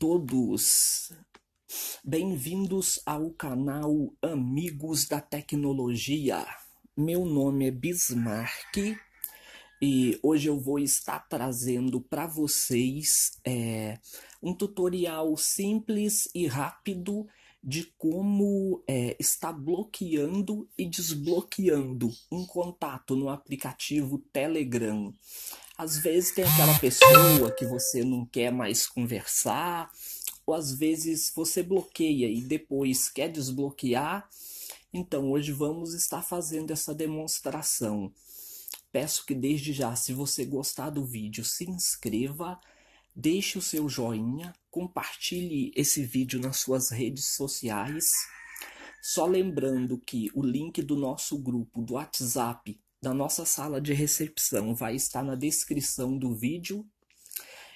todos! Bem-vindos ao canal Amigos da Tecnologia. Meu nome é Bismarck e hoje eu vou estar trazendo para vocês é, um tutorial simples e rápido de como é, está bloqueando e desbloqueando um contato no aplicativo Telegram. Às vezes tem aquela pessoa que você não quer mais conversar, ou às vezes você bloqueia e depois quer desbloquear. Então, hoje vamos estar fazendo essa demonstração. Peço que desde já, se você gostar do vídeo, se inscreva Deixe o seu joinha, compartilhe esse vídeo nas suas redes sociais. Só lembrando que o link do nosso grupo do WhatsApp, da nossa sala de recepção, vai estar na descrição do vídeo.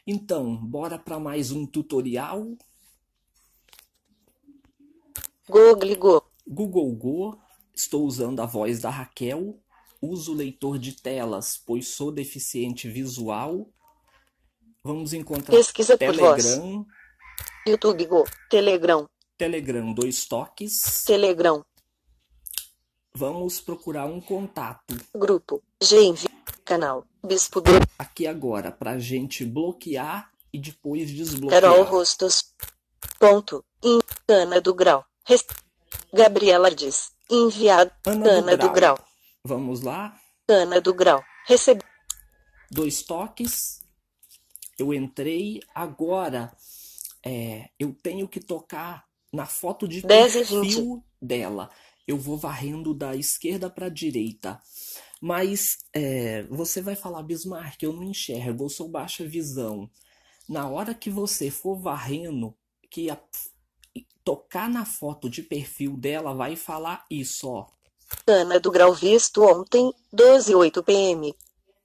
Então, bora para mais um tutorial. Google Go. Google Go. Estou usando a voz da Raquel. Uso leitor de telas, pois sou deficiente visual Vamos encontrar Pesquisa Telegram. Por YouTube Go. Telegram. Telegram, dois toques. Telegram. Vamos procurar um contato. Grupo. GenV. Canal. Bispo do... Aqui agora, pra gente bloquear e depois desbloquear. Carol Rostos. Ponto. In... Ana do Grau. Rest... Gabriela diz. Enviado. Ana, Ana do, grau. do, grau. Vamos lá. Ana do Grau. Recebi. Dois toques eu entrei agora. É, eu tenho que tocar na foto de perfil dela. Eu vou varrendo da esquerda para a direita. Mas é, você vai falar, Bismarck, eu não enxergo, eu sou baixa visão. Na hora que você for varrendo, que a, tocar na foto de perfil dela vai falar isso, ó. Ana do Grau visto ontem, 12 8 pm.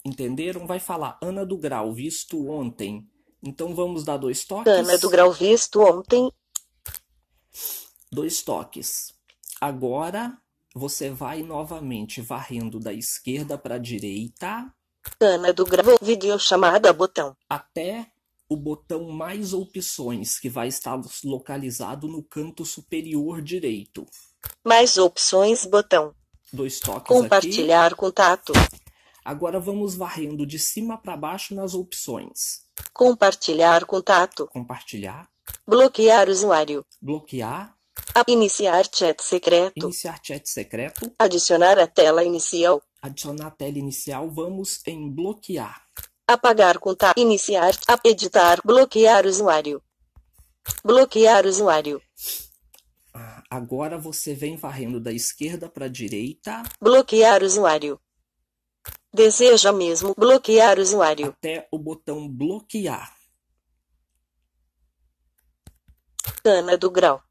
Entenderam? Vai falar Ana do Grau, visto ontem. Então vamos dar dois toques. Ana do Grau, visto ontem. Dois toques. Agora você vai novamente varrendo da esquerda para a direita. Ana do Grau, chamada botão. Até o botão Mais Opções, que vai estar localizado no canto superior direito. Mais opções, botão. Dois toques Compartilhar aqui. contato. Agora vamos varrendo de cima para baixo nas opções. Compartilhar contato. Compartilhar. Bloquear usuário. Bloquear. Iniciar chat secreto. Iniciar chat secreto. Adicionar a tela inicial. Adicionar a tela inicial. Vamos em bloquear. Apagar contato. Iniciar. Editar. Bloquear usuário. Bloquear usuário. Ah, agora você vem varrendo da esquerda para a direita. Bloquear usuário. Deseja mesmo bloquear o usuário. Até o botão bloquear. Cana do grau.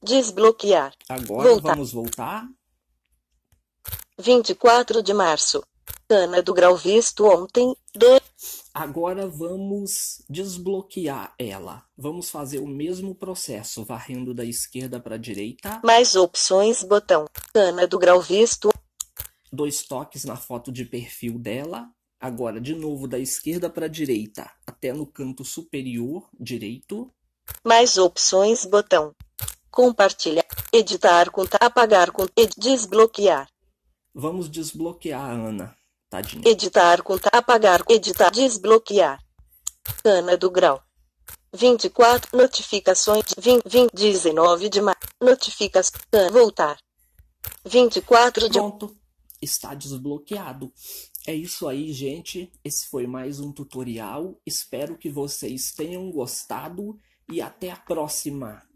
Desbloquear. Agora voltar. vamos voltar. 24 de março. Cana do grau visto ontem. Do... Agora vamos desbloquear ela. Vamos fazer o mesmo processo, varrendo da esquerda para a direita. Mais opções, botão. Cana do grau visto dois toques na foto de perfil dela. Agora, de novo, da esquerda para a direita, até no canto superior direito. Mais opções, botão. Compartilhar, editar contar, apagar com desbloquear. Vamos desbloquear, Ana. Tadinha. Editar contar, apagar, editar, desbloquear. Ana do Grau. 24 notificações 20, 20 19 de maio, notificações voltar 24 de Pronto está desbloqueado. É isso aí, gente. Esse foi mais um tutorial. Espero que vocês tenham gostado e até a próxima.